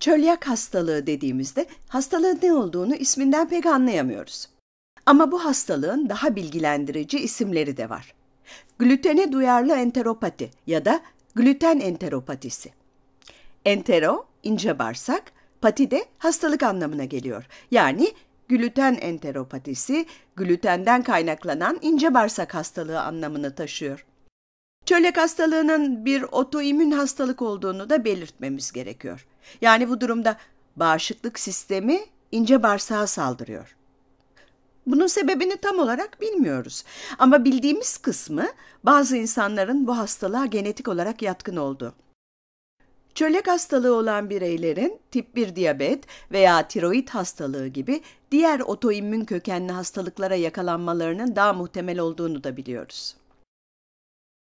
çölyak hastalığı dediğimizde hastalığın ne olduğunu isminden pek anlayamıyoruz. Ama bu hastalığın daha bilgilendirici isimleri de var. Glütene duyarlı enteropati ya da glüten enteropatisi. Entero, ince bağırsak, pati de hastalık anlamına geliyor. Yani glüten enteropatisi, glütenden kaynaklanan ince bağırsak hastalığı anlamını taşıyor. Çölek hastalığının bir otoimmün hastalık olduğunu da belirtmemiz gerekiyor. Yani bu durumda bağışıklık sistemi ince bağırsağa saldırıyor. Bunun sebebini tam olarak bilmiyoruz. Ama bildiğimiz kısmı bazı insanların bu hastalığa genetik olarak yatkın olduğu. Çölek hastalığı olan bireylerin tip 1 diyabet veya tiroid hastalığı gibi diğer otoimmün kökenli hastalıklara yakalanmalarının daha muhtemel olduğunu da biliyoruz.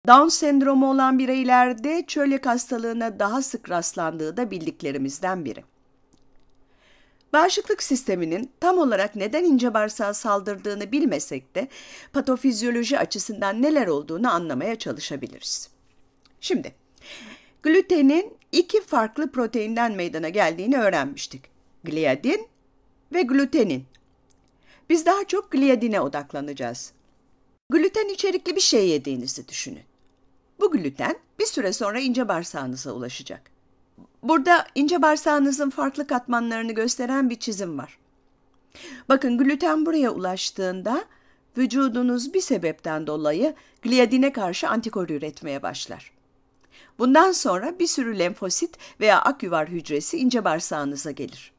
Down sendromu olan bireylerde çölyak hastalığına daha sık rastlandığı da bildiklerimizden biri. Bağışıklık sisteminin tam olarak neden ince bağırsağa saldırdığını bilmesek de patofizyoloji açısından neler olduğunu anlamaya çalışabiliriz. Şimdi, glutenin iki farklı proteinden meydana geldiğini öğrenmiştik. Gliadin ve glutenin. Biz daha çok gliadine odaklanacağız. Gluten içerikli bir şey yediğinizi düşünün. Bu gluten bir süre sonra ince bağırsağınıza ulaşacak. Burada ince bağırsağınızın farklı katmanlarını gösteren bir çizim var. Bakın gluten buraya ulaştığında vücudunuz bir sebepten dolayı gliadine karşı antikor üretmeye başlar. Bundan sonra bir sürü lenfosit veya aküvar hücresi ince bağırsağınıza gelir.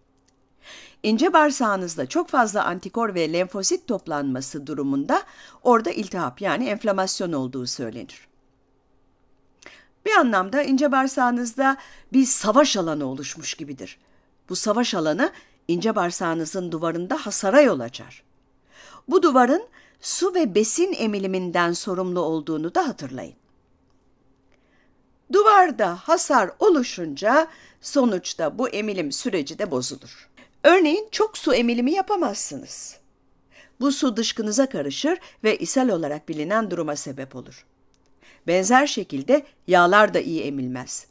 İnce bağırsağınızda çok fazla antikor ve lenfosit toplanması durumunda orada iltihap yani enflamasyon olduğu söylenir. Bir anlamda ince bağırsağınızda bir savaş alanı oluşmuş gibidir. Bu savaş alanı ince bağırsağınızın duvarında hasara yol açar. Bu duvarın su ve besin emiliminden sorumlu olduğunu da hatırlayın. Duvarda hasar oluşunca sonuçta bu emilim süreci de bozulur. Örneğin çok su emilimi yapamazsınız. Bu su dışkınıza karışır ve ishal olarak bilinen duruma sebep olur. Benzer şekilde yağlar da iyi emilmez.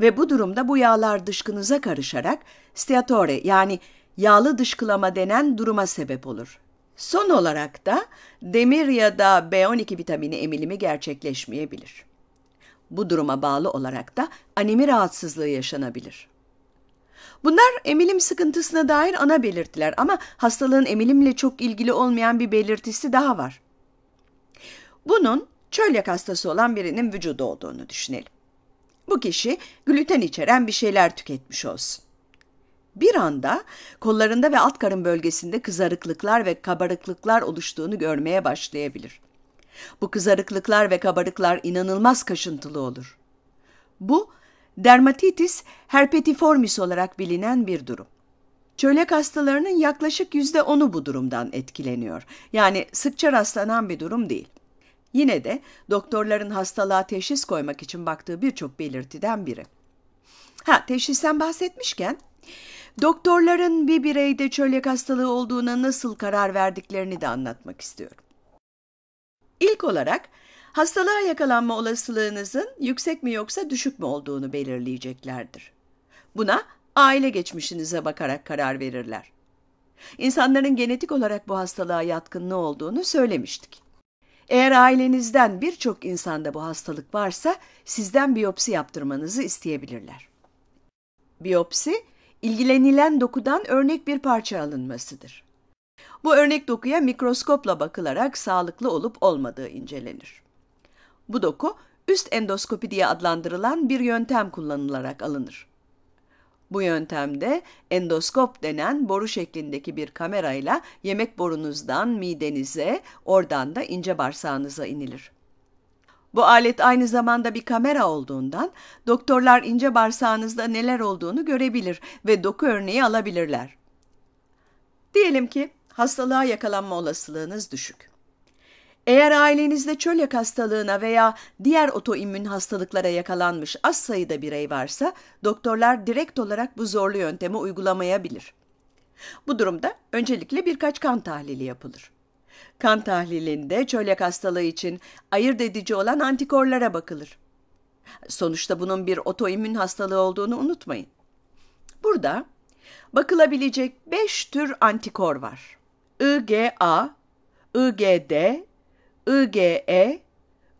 Ve bu durumda bu yağlar dışkınıza karışarak steatore yani yağlı dışkılama denen duruma sebep olur. Son olarak da demir ya da B12 vitamini emilimi gerçekleşmeyebilir. Bu duruma bağlı olarak da anemi rahatsızlığı yaşanabilir. Bunlar emilim sıkıntısına dair ana belirtiler ama hastalığın emilimle çok ilgili olmayan bir belirtisi daha var. Bunun çölyak hastası olan birinin vücudu olduğunu düşünelim. Bu kişi gluten içeren bir şeyler tüketmiş olsun. Bir anda kollarında ve alt karın bölgesinde kızarıklıklar ve kabarıklıklar oluştuğunu görmeye başlayabilir. Bu kızarıklıklar ve kabarıklar inanılmaz kaşıntılı olur. Bu dermatitis herpetiformis olarak bilinen bir durum. Çölek hastalarının yaklaşık yüzde onu bu durumdan etkileniyor. Yani sıkça rastlanan bir durum değil. Yine de doktorların hastalığa teşhis koymak için baktığı birçok belirtiden biri. Ha teşhisten bahsetmişken doktorların bir bireyde çölyak hastalığı olduğuna nasıl karar verdiklerini de anlatmak istiyorum. İlk olarak hastalığa yakalanma olasılığınızın yüksek mi yoksa düşük mü olduğunu belirleyeceklerdir. Buna aile geçmişinize bakarak karar verirler. İnsanların genetik olarak bu hastalığa yatkınlığı olduğunu söylemiştik. Eğer ailenizden birçok insanda bu hastalık varsa sizden biyopsi yaptırmanızı isteyebilirler. Biyopsi, ilgilenilen dokudan örnek bir parça alınmasıdır. Bu örnek dokuya mikroskopla bakılarak sağlıklı olup olmadığı incelenir. Bu doku üst endoskopi diye adlandırılan bir yöntem kullanılarak alınır. Bu yöntemde endoskop denen boru şeklindeki bir kamerayla yemek borunuzdan midenize, oradan da ince bağırsağınıza inilir. Bu alet aynı zamanda bir kamera olduğundan doktorlar ince bağırsağınızda neler olduğunu görebilir ve doku örneği alabilirler. Diyelim ki hastalığa yakalanma olasılığınız düşük. Eğer ailenizde çölyak hastalığına veya diğer otoimmün hastalıklara yakalanmış az sayıda birey varsa doktorlar direkt olarak bu zorlu yöntemi uygulamayabilir. Bu durumda öncelikle birkaç kan tahlili yapılır. Kan tahlilinde çölyak hastalığı için ayırt edici olan antikorlara bakılır. Sonuçta bunun bir otoimmün hastalığı olduğunu unutmayın. Burada bakılabilecek 5 tür antikor var. IgA, IgD IGE,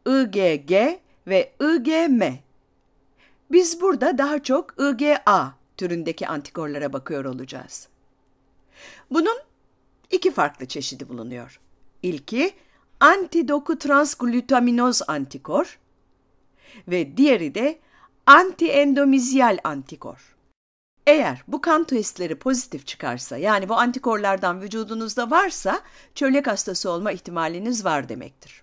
IGG ve IGM. Biz burada daha çok IGA türündeki antikorlara bakıyor olacağız. Bunun iki farklı çeşidi bulunuyor. İlki transglutaminoz antikor ve diğeri de antiendomizyal antikor. Eğer bu kan testleri pozitif çıkarsa yani bu antikorlardan vücudunuzda varsa çölyak hastası olma ihtimaliniz var demektir.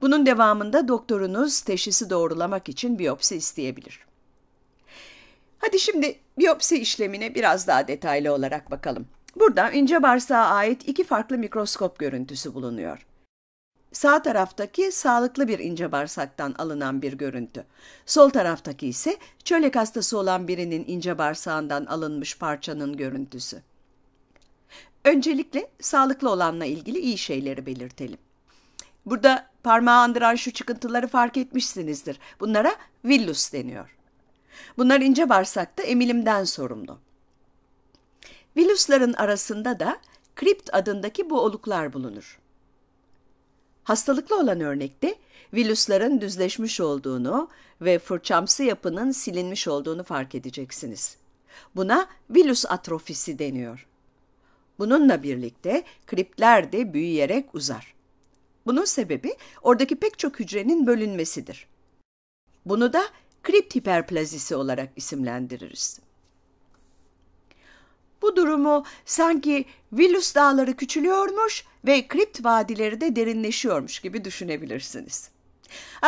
Bunun devamında doktorunuz teşhisi doğrulamak için biyopsi isteyebilir. Hadi şimdi biyopsi işlemine biraz daha detaylı olarak bakalım. Burada ince bağırsağa ait iki farklı mikroskop görüntüsü bulunuyor. Sağ taraftaki sağlıklı bir ince bağırsaktan alınan bir görüntü. Sol taraftaki ise çölek hastası olan birinin ince bağırsağından alınmış parçanın görüntüsü. Öncelikle sağlıklı olanla ilgili iyi şeyleri belirtelim. Burada parmağı andıran şu çıkıntıları fark etmişsinizdir. Bunlara villus deniyor. Bunlar ince bağırsakta emilimden sorumlu. Villusların arasında da kript adındaki bu oluklar bulunur. Hastalıklı olan örnekte virüslerin düzleşmiş olduğunu ve fırçamsı yapının silinmiş olduğunu fark edeceksiniz. Buna virüs atrofisi deniyor. Bununla birlikte kriptler de büyüyerek uzar. Bunun sebebi oradaki pek çok hücrenin bölünmesidir. Bunu da kript hiperplazisi olarak isimlendiririz. Bu durumu sanki villus dağları küçülüyormuş ve kript vadileri de derinleşiyormuş gibi düşünebilirsiniz.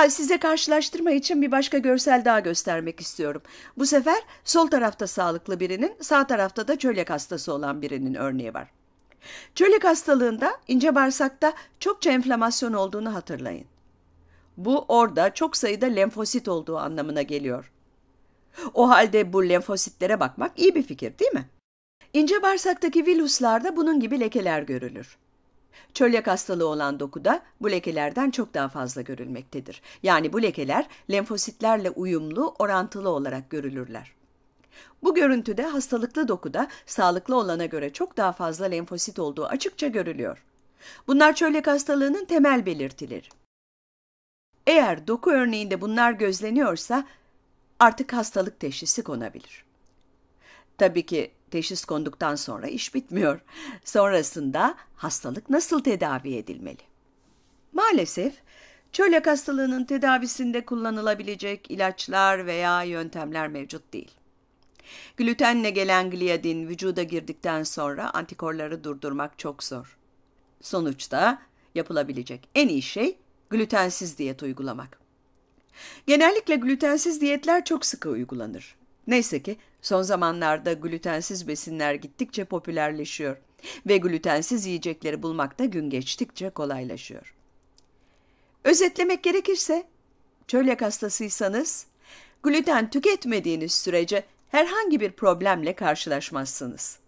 Size karşılaştırma için bir başka görsel daha göstermek istiyorum. Bu sefer sol tarafta sağlıklı birinin, sağ tarafta da çölyak hastası olan birinin örneği var. Çölyak hastalığında ince bağırsakta çokça enflamasyon olduğunu hatırlayın. Bu orada çok sayıda lenfosit olduğu anlamına geliyor. O halde bu lenfositlere bakmak iyi bir fikir değil mi? İnce bağırsaktaki virüslerde bunun gibi lekeler görülür. Çölyak hastalığı olan dokuda bu lekelerden çok daha fazla görülmektedir. Yani bu lekeler lenfositlerle uyumlu, orantılı olarak görülürler. Bu görüntüde hastalıklı dokuda sağlıklı olana göre çok daha fazla lenfosit olduğu açıkça görülüyor. Bunlar çölyak hastalığının temel belirtileri. Eğer doku örneğinde bunlar gözleniyorsa artık hastalık teşhisi konabilir. Tabii ki teşhis konduktan sonra iş bitmiyor. Sonrasında hastalık nasıl tedavi edilmeli? Maalesef çölyak hastalığının tedavisinde kullanılabilecek ilaçlar veya yöntemler mevcut değil. Glütenle gelen gliadin vücuda girdikten sonra antikorları durdurmak çok zor. Sonuçta yapılabilecek en iyi şey glütensiz diyet uygulamak. Genellikle glütensiz diyetler çok sıkı uygulanır. Neyse ki son zamanlarda glütensiz besinler gittikçe popülerleşiyor ve glütensiz yiyecekleri bulmak da gün geçtikçe kolaylaşıyor. Özetlemek gerekirse, çölyak hastasıysanız, gluten tüketmediğiniz sürece herhangi bir problemle karşılaşmazsınız.